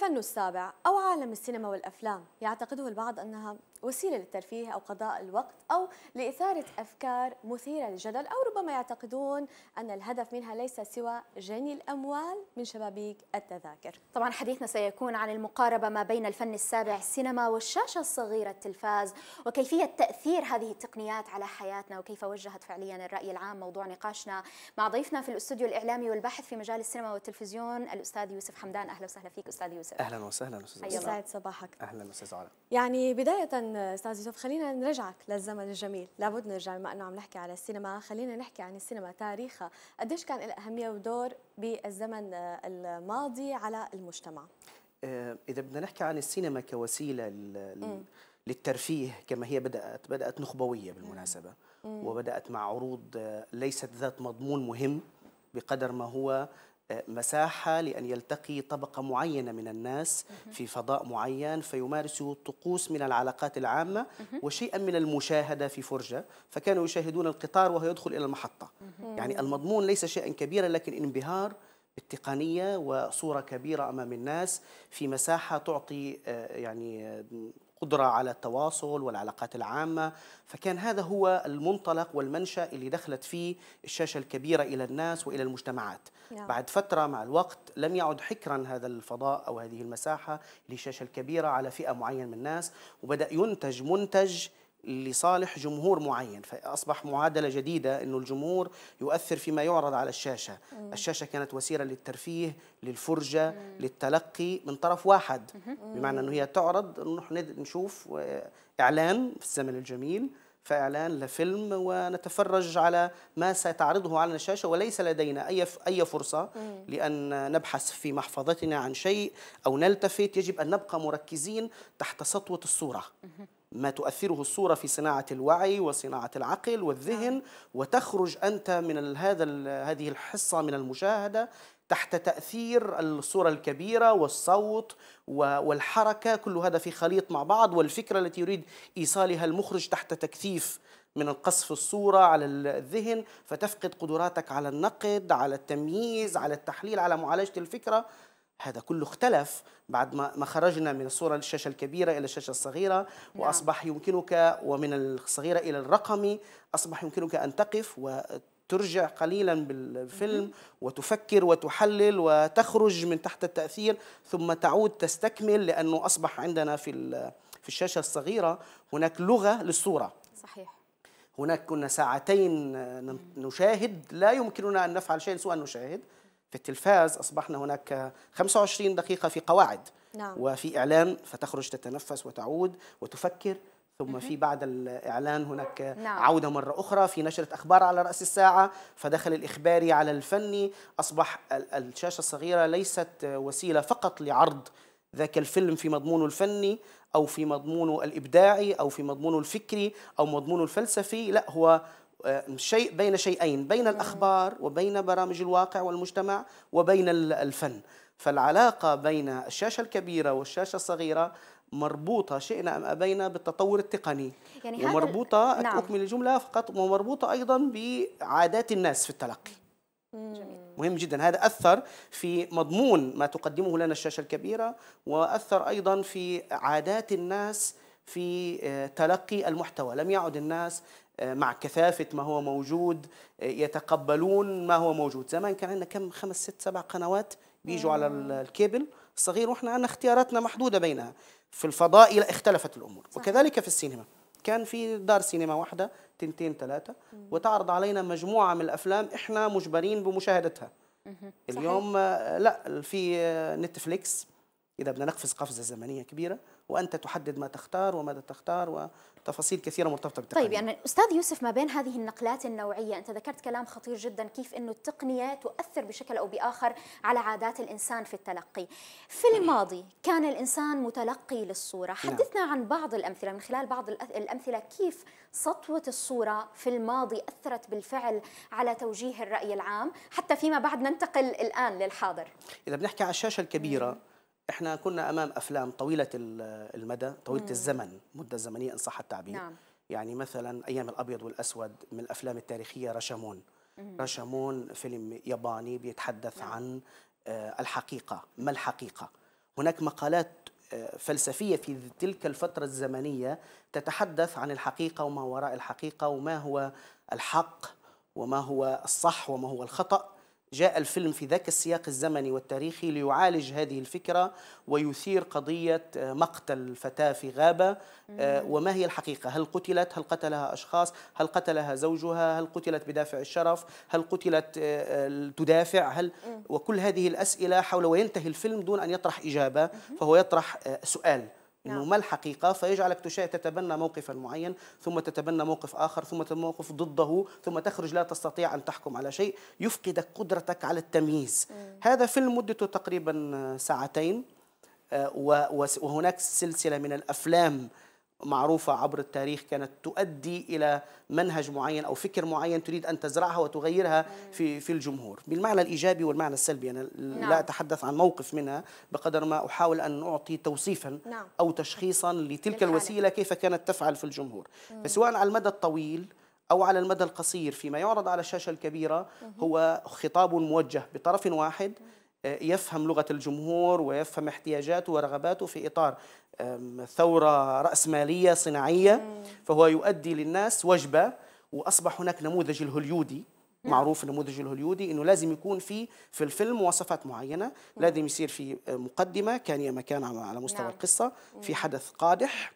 الفن السابع أو عالم السينما والأفلام يعتقده البعض أنها وسيلة للترفيه أو قضاء الوقت أو لإثارة أفكار مثيرة للجدل أو ربما يعتقدون أن الهدف منها ليس سوى جني الأموال من شبابيك التذاكر طبعا حديثنا سيكون عن المقاربة ما بين الفن السابع السينما والشاشة الصغيرة التلفاز وكيفية تأثير هذه التقنيات على حياتنا وكيف وجهت فعليا الرأي العام موضوع نقاشنا مع ضيفنا في الاستوديو الإعلامي والباحث في مجال السينما والتلفزيون الأستاذ يوسف حمدان أهلا وسهلا فيك أستاذ يوسف أهلا وسهلا أستاذ يسعد صباحك أهلا أستاذ علاء. يعني بداية استاذ يوسف خلينا نرجعك للزمن الجميل لابد نرجع بما انه عم نحكي على السينما خلينا نحكي عن السينما تاريخها قديش كان لها اهميه ودور بالزمن آه، الماضي على المجتمع آه، اذا بدنا نحكي عن السينما كوسيله للترفيه كما هي بدات بدات نخبويه بالمناسبه وبدات مع عروض آه، ليست ذات مضمون مهم بقدر ما هو مساحة لأن يلتقي طبقة معينة من الناس في فضاء معين فيمارسوا طقوس من العلاقات العامة وشيئا من المشاهدة في فرجة فكانوا يشاهدون القطار وهو يدخل إلى المحطة يعني المضمون ليس شيئا كبيرا لكن انبهار بالتقنية وصورة كبيرة أمام الناس في مساحة تعطي آه، يعني آه، قدرة على التواصل والعلاقات العامة فكان هذا هو المنطلق والمنشأ اللي دخلت فيه الشاشة الكبيرة إلى الناس وإلى المجتمعات نعم. بعد فترة مع الوقت لم يعد حكرا هذا الفضاء أو هذه المساحة للشاشة الكبيرة على فئة معينة من الناس وبدأ ينتج منتج لصالح جمهور معين فأصبح معادلة جديدة أنه الجمهور يؤثر فيما يعرض على الشاشة مم. الشاشة كانت وسيلة للترفيه للفرجة مم. للتلقي من طرف واحد مم. بمعنى أنه هي تعرض نحن نشوف آه، إعلان في الزمن الجميل فإعلان لفيلم ونتفرج على ما ستعرضه على الشاشة وليس لدينا أي أي فرصة مم. لأن نبحث في محفظتنا عن شيء أو نلتفت يجب أن نبقى مركزين تحت سطوة الصورة مم. ما تؤثره الصورة في صناعة الوعي وصناعة العقل والذهن نعم. وتخرج أنت من هذا هذه الحصة من المشاهدة تحت تأثير الصورة الكبيرة والصوت والحركة كل هذا في خليط مع بعض والفكرة التي يريد إيصالها المخرج تحت تكثيف من القصف الصورة على الذهن فتفقد قدراتك على النقد على التمييز على التحليل على معالجة الفكرة هذا كله اختلف بعد ما خرجنا من الصورة للشاشة الكبيرة إلى الشاشة الصغيرة نعم. وأصبح يمكنك ومن الصغيرة إلى الرقمي أصبح يمكنك أن تقف و ترجع قليلا بالفيلم وتفكر وتحلل وتخرج من تحت التأثير ثم تعود تستكمل لأنه أصبح عندنا في في الشاشة الصغيرة هناك لغة للصورة صحيح هناك كنا ساعتين نشاهد لا يمكننا أن نفعل شيء سوى أن نشاهد في التلفاز أصبحنا هناك 25 دقيقة في قواعد نعم. وفي إعلان فتخرج تتنفس وتعود وتفكر ثم في بعد الإعلان هناك نعم. عودة مرة أخرى في نشرة أخبار على رأس الساعة فدخل الإخباري على الفني أصبح الشاشة الصغيرة ليست وسيلة فقط لعرض ذاك الفيلم في مضمونه الفني أو في مضمونه الإبداعي أو في مضمونه الفكري أو مضمونه الفلسفي لا هو آه، شيء بين شيئين بين الأخبار وبين برامج الواقع والمجتمع وبين الفن فالعلاقة بين الشاشة الكبيرة والشاشة الصغيرة مربوطة شئنا أم أبينا بالتطور التقني يعني ومربوطة نعم. أكمل الجملة فقط ومربوطة أيضا بعادات الناس في التلقي جميل. مهم جدا هذا أثر في مضمون ما تقدمه لنا الشاشة الكبيرة وأثر أيضا في عادات الناس في آه، تلقي المحتوى لم يعد الناس آه، مع كثافة ما هو موجود آه، يتقبلون ما هو موجود زمان كان عندنا كم خمس ست سبع قنوات بيجوا على الكيبل الصغير واحنا عندنا اختياراتنا محدودة بينها في الفضاء اختلفت الأمور صح. وكذلك في السينما كان في دار سينما واحدة تنتين ثلاثة وتعرض علينا مجموعة من الأفلام إحنا مجبرين بمشاهدتها صحيح. اليوم لا في نتفليكس إذا بدنا نقفز قفزة زمنية كبيرة وأنت تحدد ما تختار وماذا تختار وتفاصيل كثيرة مرتبطة بالتقنية طيب يعني أستاذ يوسف ما بين هذه النقلات النوعية أنت ذكرت كلام خطير جدا كيف أنه التقنية تؤثر بشكل أو بآخر على عادات الإنسان في التلقي في الماضي كان الإنسان متلقي للصورة نعم. حدثنا عن بعض الأمثلة من خلال بعض الأمثلة كيف سطوة الصورة في الماضي أثرت بالفعل على توجيه الرأي العام حتى فيما بعد ننتقل الآن للحاضر إذا بنحكي على الشاشة الكبيرة احنا كنا امام افلام طويله المدى طويله مم. الزمن مده زمنيه ان صح التعبير نعم. يعني مثلا ايام الابيض والاسود من الافلام التاريخيه رشمون مم. رشمون فيلم ياباني بيتحدث نعم. عن آه، الحقيقه ما الحقيقه هناك مقالات آه، فلسفيه في تلك الفتره الزمنيه تتحدث عن الحقيقه وما وراء الحقيقه وما هو الحق وما هو الصح وما هو الخطأ جاء الفيلم في ذاك السياق الزمني والتاريخي ليعالج هذه الفكرة ويثير قضية آه، مقتل فتاة في غابة آه، وما هي الحقيقة هل قتلت هل قتلها أشخاص هل قتلها زوجها هل قتلت بدافع الشرف هل قتلت آه، تدافع هل وكل هذه الأسئلة حول وينتهي الفيلم دون أن يطرح إجابة فهو يطرح سؤال انه نعم. ما الحقيقه فيجعلك تتبنى موقفا معين ثم تتبنى موقف اخر ثم موقف ضده ثم تخرج لا تستطيع ان تحكم على شيء يفقدك قدرتك على التمييز مم. هذا فيلم مدته تقريبا ساعتين آه، وهناك سلسله من الافلام معروفة عبر التاريخ كانت تؤدي إلى منهج معين أو فكر معين تريد أن تزرعها وتغيرها في في الجمهور بالمعنى الإيجابي والمعنى السلبي أنا نعم. لا أتحدث عن موقف منها بقدر ما أحاول أن أعطي توصيفا نعم. أو تشخيصا لتلك بالحالة. الوسيلة كيف كانت تفعل في الجمهور مم. فسواء على المدى الطويل أو على المدى القصير فيما يعرض على الشاشة الكبيرة هو خطاب موجه بطرف واحد يفهم لغة الجمهور ويفهم احتياجاته ورغباته في إطار ثورة رأسمالية صناعية فهو يؤدي للناس وجبة وأصبح هناك نموذج الهوليودي معروف النموذج الهوليودي انه لازم يكون في في الفيلم مواصفات معينه لازم يصير في آه، مقدمه كان مكان على مستوى نعم. القصه في حدث قادح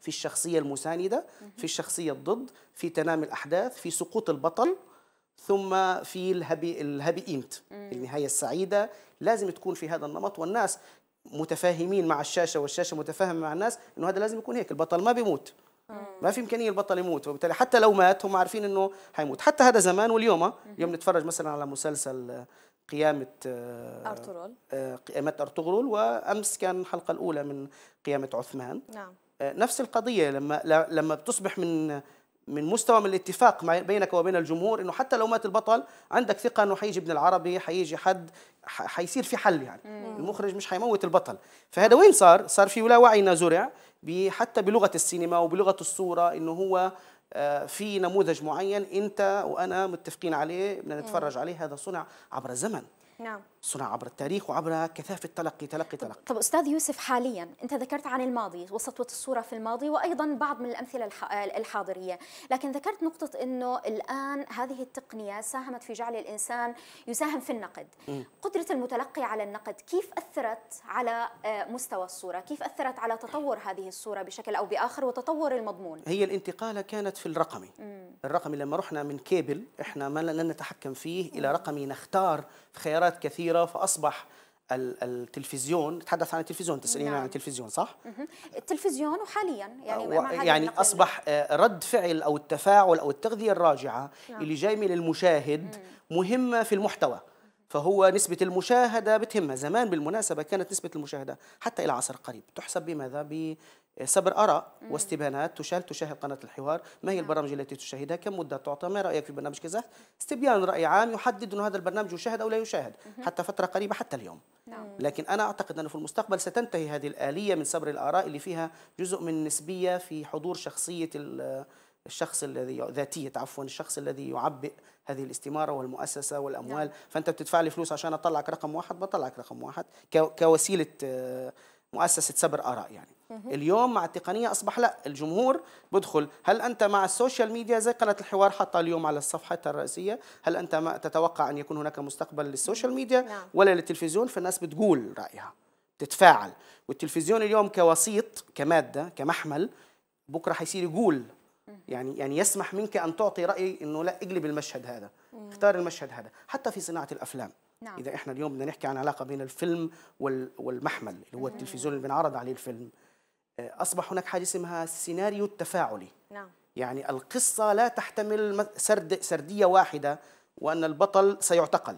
في الشخصيه المسانده في الشخصيه الضد في تنامي الاحداث في سقوط البطل ثم في الهابي الهابي ايمت النهايه السعيده لازم تكون في هذا النمط والناس متفاهمين مع الشاشه والشاشه متفاهمه مع الناس انه هذا لازم يكون هيك البطل ما بيموت ما في امكانيه البطل يموت وبالتالي حتى لو مات هم عارفين انه حيموت حتى هذا زمان واليوم اليوم نتفرج مثلا على مسلسل آه، قيامة آه، أرطغرل آه، قيامة أرطغرل وأمس كان الحلقة الأولى من قيامة عثمان نعم نفس القضية لما لما بتصبح من من مستوى من الاتفاق بينك وبين الجمهور انه حتى لو مات البطل عندك ثقه انه حيجي ابن العربي حيجي حد حيصير في حل يعني مم. المخرج مش حيموت البطل فهذا وين صار صار في ولا وعينا زرع حتى بلغه السينما وبلغه الصوره انه هو آه، في نموذج معين انت وانا متفقين عليه بدنا نتفرج عليه هذا صنع عبر الزمن نعم صنع عبر التاريخ وعبر كثافة تلقي تلقي تلقي طب أستاذ يوسف حاليا أنت ذكرت عن الماضي وسطوة الصورة في الماضي وأيضا بعض من الأمثلة الحاضرية لكن ذكرت نقطة أنه الآن هذه التقنية ساهمت في جعل الإنسان يساهم في النقد م. قدرة المتلقي على النقد كيف أثرت على آه، مستوى الصورة كيف أثرت على تطور هذه الصورة بشكل أو بآخر وتطور المضمون هي الانتقالة كانت في الرقمي م. الرقمي لما رحنا من كيبل إحنا ما لن نتحكم فيه إلى رقمي نختار خيارات كثيره فاصبح التلفزيون نتحدث عن التلفزيون تسالين نعم. عن التلفزيون صح التلفزيون وحاليا يعني يعني اصبح آه، رد فعل او التفاعل او التغذيه الراجعه نعم. اللي جاي من المشاهد مهمه في المحتوى فهو نسبة المشاهدة بتهمها زمان بالمناسبة كانت نسبة المشاهدة حتى إلى عصر قريب تحسب بماذا سبر اراء واستبيانات تشاهد تشاهد قناه الحوار ما هي نعم. البرامج التي تشاهدها كم مده تعطى ما رايك في برنامج كذا استبيان راي عام يحدد انه هذا البرنامج يشاهد او لا يشاهد حتى فتره قريبه حتى اليوم نعم. لكن انا اعتقد انه في المستقبل ستنتهي هذه الاليه من سبر الاراء اللي فيها جزء من النسبيه في حضور شخصيه الشخص الذي ذاتية عفوا الشخص الذي يعبئ هذه الاستمارة والمؤسسة والأموال نعم. فأنت بتدفع لي فلوس عشان أطلعك رقم واحد بطلعك رقم واحد كوسيلة آه، مؤسسة سبر آراء يعني اليوم مع التقنيه اصبح لا الجمهور بدخل هل انت مع السوشيال ميديا زي قناه الحوار حتى اليوم على الصفحة الرئيسيه هل انت ما تتوقع ان يكون هناك مستقبل للسوشيال ميديا نعم. ولا للتلفزيون فالناس بتقول رايها تتفاعل والتلفزيون اليوم كوسيط كماده كمحمل بكره حيصير يقول يعني يعني يسمح منك ان تعطي راي انه لا اقلب المشهد هذا اختار المشهد هذا حتى في صناعه الافلام نعم. اذا احنا اليوم بدنا نحكي عن علاقه بين الفيلم والمحمل اللي هو التلفزيون اللي بنعرض عليه الفيلم آه، اصبح هناك حاجه اسمها السيناريو التفاعلي نعم يعني القصه لا تحتمل سرد سرديه واحده وان البطل سيعتقل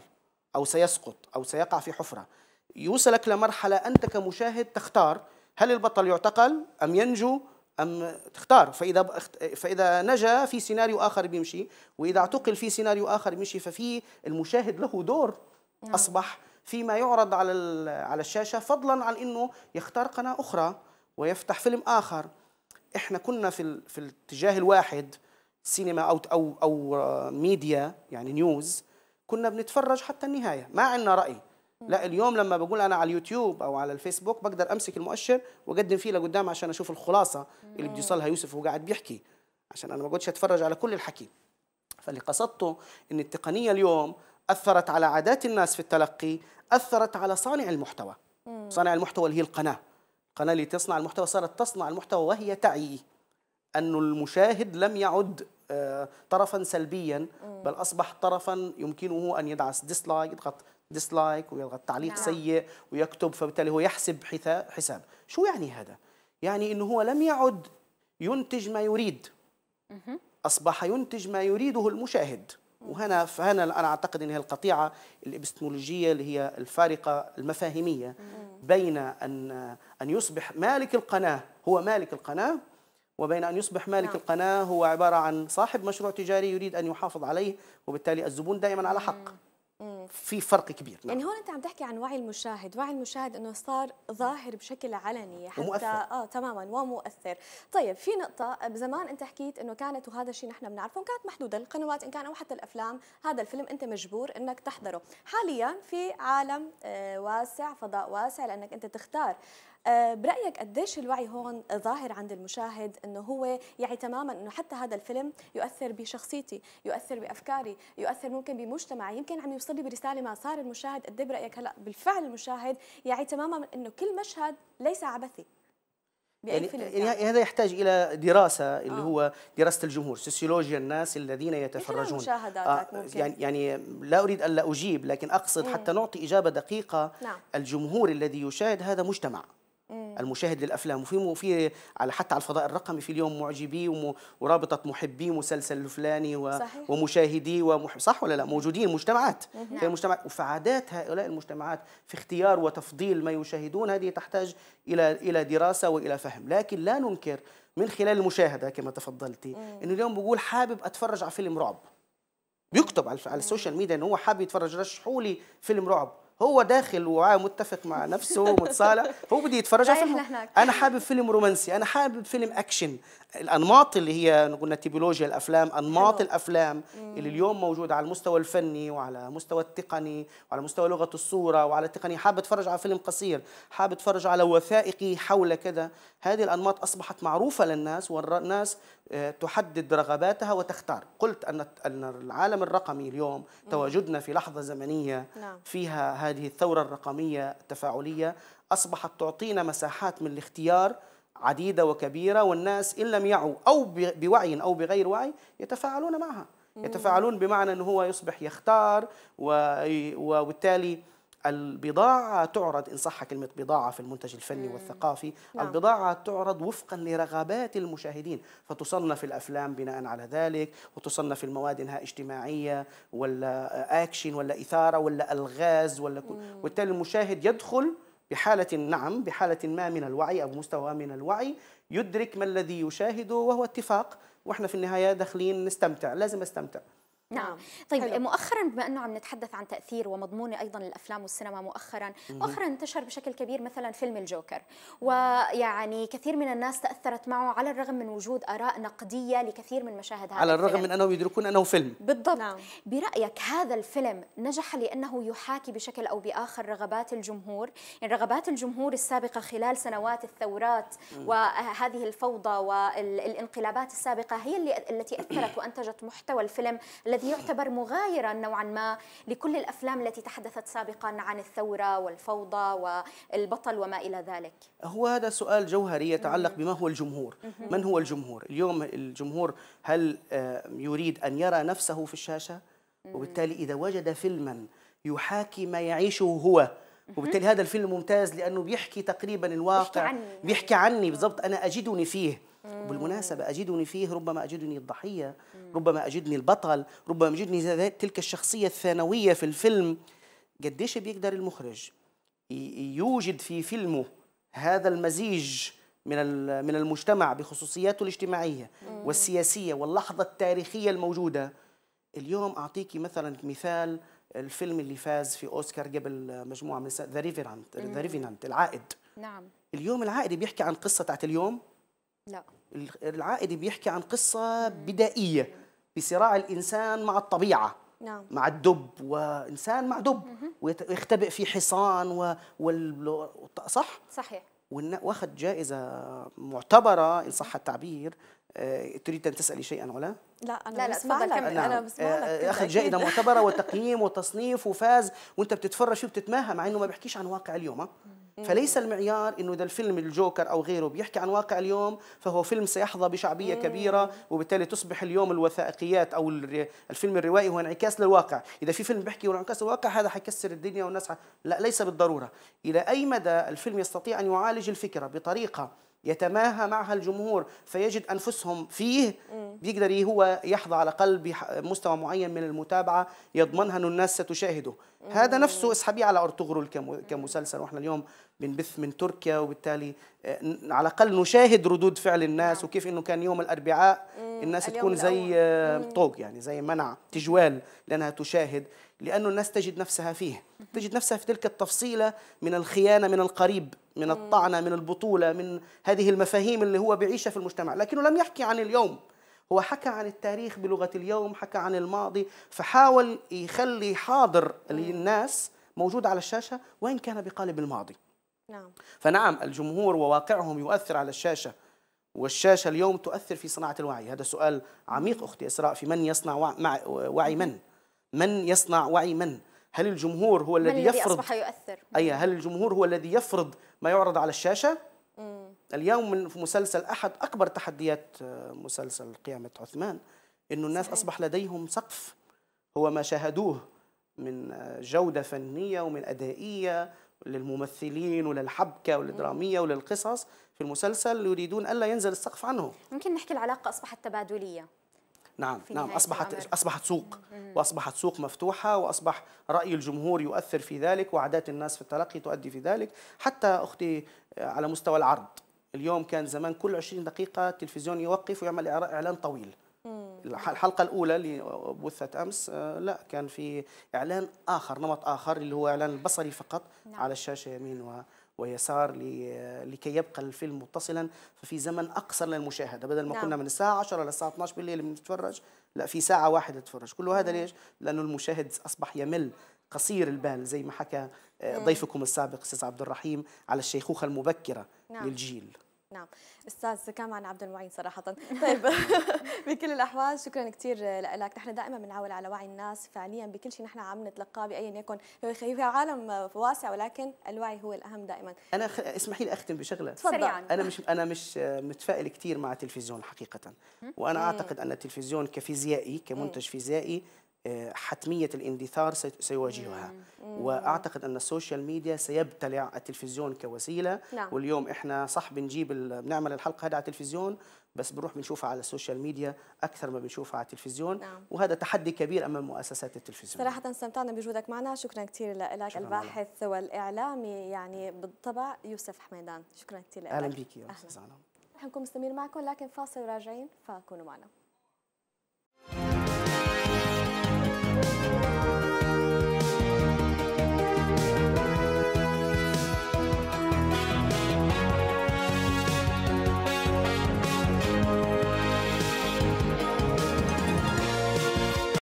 او سيسقط او سيقع في حفره يوصلك لمرحله انت كمشاهد تختار هل البطل يعتقل ام ينجو ام تختار فاذا فاذا نجا في سيناريو اخر بيمشي واذا اعتقل في سيناريو اخر بيمشي ففي المشاهد له دور نعم. اصبح فيما يعرض على على الشاشه فضلا عن انه يختار قناه اخرى ويفتح فيلم آخر إحنا كنا في, في الاتجاه الواحد سينما أو, أو, أو آه، ميديا يعني نيوز كنا بنتفرج حتى النهاية ما عندنا رأي لا اليوم لما بقول انا على اليوتيوب او على الفيسبوك بقدر امسك المؤشر واقدم فيه لقدام عشان اشوف الخلاصه اللي بده يوصلها يوسف وهو قاعد بيحكي عشان انا ما بقعدش اتفرج على كل الحكي فاللي قصدته ان التقنيه اليوم اثرت على عادات الناس في التلقي اثرت على صانع المحتوى صانع المحتوى اللي هي القناه قناة لتصنع المحتوى صارت تصنع المحتوى وهي تعي أن المشاهد لم يعد آه، طرفا سلبيا بل أصبح طرفا يمكنه أن يدعس ديسلايك يضغط ديسلايك ويضغط تعليق نعم. سيء ويكتب فبالتالي هو يحسب حساب شو يعني هذا؟ يعني أنه هو لم يعد ينتج ما يريد أصبح ينتج ما يريده المشاهد وهنا فهنا انا اعتقد ان هي القطيعه الابستمولوجيه اللي هي الفارقه المفاهيميه بين ان ان يصبح مالك القناه هو مالك القناه وبين ان يصبح مالك نعم. القناه هو عباره عن صاحب مشروع تجاري يريد ان يحافظ عليه وبالتالي الزبون دائما على حق في فرق كبير نعم. يعني هون انت عم تحكي عن وعي المشاهد وعي المشاهد انه صار ظاهر بشكل علني حتى ومؤثر. اه تماما ومؤثر طيب في نقطه بزمان انت حكيت انه كانت وهذا الشيء نحن بنعرفه كانت محدوده القنوات ان كان او حتى الافلام هذا الفيلم انت مجبور انك تحضره حاليا في عالم آه، واسع فضاء واسع لانك انت تختار آه، برايك قديش الوعي هون ظاهر عند المشاهد انه هو يعي تماما انه حتى هذا الفيلم يؤثر بشخصيتي يؤثر بافكاري يؤثر ممكن بمجتمعي يمكن عم يوصل لي برساله ما صار المشاهد قد إيه برايك هلا بالفعل المشاهد يعي تماما انه كل مشهد ليس عبثي يعني, يعني هذا يحتاج الى دراسه اللي آه. هو دراسه الجمهور سوسيولوجيا الناس الذين يتفرجون آه يعني يعني لا اريد الا اجيب لكن اقصد مم. حتى نعطي اجابه دقيقه نعم. الجمهور الذي يشاهد هذا مجتمع المشاهد للافلام وفي وفي على حتى على الفضاء الرقمي في اليوم معجبي ورابطه محبي مسلسل الفلاني ومشاهدي ومح... صح ولا لا موجودين مجتمعات نعم. في المجتمعات وفعادات هؤلاء المجتمعات في اختيار وتفضيل ما يشاهدون هذه تحتاج الى الى دراسه والى فهم لكن لا ننكر من خلال المشاهده كما تفضلتي انه اليوم بقول حابب اتفرج على فيلم رعب بيكتب على السوشيال ميديا انه هو حابب يتفرج رشحوا لي فيلم رعب هو داخل وعاء متفق مع نفسه ومتصالح هو بده يتفرج على فيلم انا حابب فيلم رومانسي انا حابب فيلم اكشن الانماط اللي هي قلنا تيبولوجيا الافلام انماط حلو. الافلام مم. اللي اليوم موجوده على المستوى الفني وعلى مستوى التقني وعلى مستوى لغه الصوره وعلى التقني حابب اتفرج على فيلم قصير حابب اتفرج على وثائقي حول كذا هذه الانماط اصبحت معروفه للناس والناس آه، تحدد رغباتها وتختار قلت أن العالم الرقمي اليوم تواجدنا في لحظة زمنية نعم. فيها هذه الثورة الرقمية التفاعلية أصبحت تعطينا مساحات من الاختيار عديدة وكبيرة والناس إن لم يعوا أو بوعي أو بغير وعي يتفاعلون معها يتفاعلون بمعنى أنه هو يصبح يختار وبالتالي البضاعة تعرض إن صح كلمة بضاعة في المنتج الفني مم. والثقافي نعم. البضاعة تعرض وفقا لرغبات المشاهدين فتصنف الأفلام بناء على ذلك وتصنف المواد إنها اجتماعية ولا أكشن ولا إثارة ولا ألغاز ولا كل وبالتالي المشاهد يدخل بحالة نعم بحالة ما من الوعي أو مستوى من الوعي يدرك ما الذي يشاهده وهو اتفاق واحنا في النهاية داخلين نستمتع لازم استمتع نعم. نعم طيب حلو. مؤخرا بما انه عم نتحدث عن تاثير ومضمون ايضا الافلام والسينما مؤخرا مؤخرا انتشر بشكل كبير مثلا فيلم الجوكر ويعني كثير من الناس تاثرت معه على الرغم من وجود اراء نقديه لكثير من مشاهد هذا على الرغم الفيلم. من انهم يدركون انه فيلم بالضبط نعم. برايك هذا الفيلم نجح لانه يحاكي بشكل او باخر رغبات الجمهور يعني رغبات الجمهور السابقه خلال سنوات الثورات مم. وهذه الفوضى والانقلابات السابقه هي اللي التي اثرت وانتجت محتوى الفيلم الذي يعتبر مغايرا نوعا ما لكل الافلام التي تحدثت سابقا عن الثوره والفوضى والبطل وما الى ذلك؟ هو هذا سؤال جوهري يتعلق بما هو الجمهور، من هو الجمهور؟ اليوم الجمهور هل آه، يريد ان يرى نفسه في الشاشه؟ وبالتالي اذا وجد فيلما يحاكي ما يعيشه هو وبالتالي هذا الفيلم ممتاز لانه بيحكي تقريبا الواقع بيحكي عني, يعني. بيحكي عني بالضبط انا اجدني فيه وبالمناسبة أجدني فيه ربما أجدني الضحية ربما أجدني البطل ربما أجدني تلك الشخصية الثانوية في الفيلم قديش بيقدر المخرج يوجد في فيلمه هذا المزيج من من المجتمع بخصوصياته الاجتماعية والسياسية واللحظة التاريخية الموجودة اليوم أعطيك مثلا مثال الفيلم اللي فاز في أوسكار قبل مجموعة من ذا ريفينانت ذا ريفينانت العائد نعم اليوم العائد بيحكي عن قصة تاعت اليوم لا العائد بيحكي عن قصة بدائية بصراع الإنسان مع الطبيعة نعم. مع الدب وإنسان مع دب ويختبئ في حصان و... وال... صح؟ صحيح واخد جائزة معتبره إن صح التعبير أه، تريد أن تسألي شيئا ولا؟ لا أنا لا لا تفضل كمل أنا نعم. بسمع لك آه، أخذ جائزة معتبرة وتقييم وتصنيف وفاز وأنت بتتفرج فيه وبتتماهى مع إنه ما بيحكيش عن واقع اليوم فليس المعيار انه اذا الفيلم الجوكر او غيره بيحكي عن واقع اليوم فهو فيلم سيحظى بشعبيه كبيره وبالتالي تصبح اليوم الوثائقيات او الفيلم الروائي هو انعكاس للواقع اذا في فيلم بيحكي عن انعكاس الواقع هذا حيكسر الدنيا والناس لا ليس بالضروره الى اي مدى الفيلم يستطيع ان يعالج الفكره بطريقه يتماهى معها الجمهور فيجد انفسهم فيه بيقدر هو يحظى على الاقل بمستوى معين من المتابعه يضمنها انه الناس ستشاهده هذا نفسه اسحبيه على ارطغرل كمسلسل واحنا اليوم بنبث من تركيا وبالتالي آه، على الاقل نشاهد ردود فعل الناس نعم. وكيف انه كان يوم الاربعاء الناس تكون زي آه، طوق يعني زي منع تجوال لانها تشاهد لانه الناس تجد نفسها فيه تجد نفسها في تلك التفصيله من الخيانه من القريب من الطعنه من البطوله من هذه المفاهيم اللي هو بيعيشها في المجتمع لكنه لم يحكي عن اليوم هو حكى عن التاريخ بلغه اليوم حكى عن الماضي فحاول يخلي حاضر الناس موجود على الشاشه وان كان بقالب الماضي نعم فنعم الجمهور وواقعهم يؤثر على الشاشه والشاشه اليوم تؤثر في صناعه الوعي هذا سؤال عميق اختي اسراء في من يصنع وعي من من يصنع وعي من هل الجمهور هو الذي من يفرض أصبح يؤثر أي هل الجمهور هو الذي يفرض ما يعرض على الشاشه مم. اليوم من في مسلسل احد اكبر تحديات آه، مسلسل قيامه عثمان انه الناس صحيح. اصبح لديهم سقف هو ما شاهدوه من آه، جوده فنيه ومن ادائيه للممثلين وللحبكه وللدراميه وللقصص في المسلسل يريدون الا ينزل السقف عنهم ممكن نحكي العلاقه اصبحت تبادليه نعم نعم اصبحت الأمر. اصبحت سوق واصبحت سوق مفتوحه واصبح راي الجمهور يؤثر في ذلك وعادات الناس في التلقي تؤدي في ذلك حتى اختي آه، على مستوى العرض اليوم كان زمان كل 20 دقيقه التلفزيون يوقف ويعمل اعلان طويل الحلقه الاولى اللي بثت امس آه، لا كان في اعلان اخر نمط اخر اللي هو اعلان بصري فقط نعم. على الشاشه يمين و ويسار لكي يبقى الفيلم متصلا ففي زمن اقصر للمشاهده بدل ما نعم. كنا من الساعه 10 للساعه 12 بالليل بنتفرج لا في ساعه واحده تتفرج كل هذا نعم. ليش لانه المشاهد اصبح يمل قصير البال زي ما حكى آه، نعم. ضيفكم السابق استاذ عبد الرحيم على الشيخوخه المبكره نعم. للجيل نعم استاذ كمان عبد المعين صراحه طيب بكل الاحوال شكرا كثير لك نحن دائما بنعول على وعي الناس فعليا بكل شيء نحن عم نتلقاه بايا يكن هو عالم واسع ولكن الوعي هو الاهم دائما انا خ... اسمحي لي اختم بشغله تفضل انا مش انا مش متفائل كثير مع التلفزيون حقيقه وانا اعتقد ان التلفزيون كفيزيائي كمنتج فيزيائي آه، حتمية الاندثار سيواجهها وأعتقد أن السوشيال ميديا سيبتلع التلفزيون كوسيلة نعم. واليوم إحنا صح بنجيب بنعمل الحلقة هذه على التلفزيون بس بنروح بنشوفها على السوشيال ميديا أكثر ما بنشوفها على التلفزيون نعم. وهذا تحدي كبير أمام مؤسسات التلفزيون صراحة استمتعنا بوجودك معنا شكرا كثير لك الباحث والإعلامي يعني بالطبع يوسف حميدان شكرا كثير لك أهلا بك يا أستاذ عالم رح نكون مستمرين معكم لكن فاصل وراجعين فكونوا معنا Bye.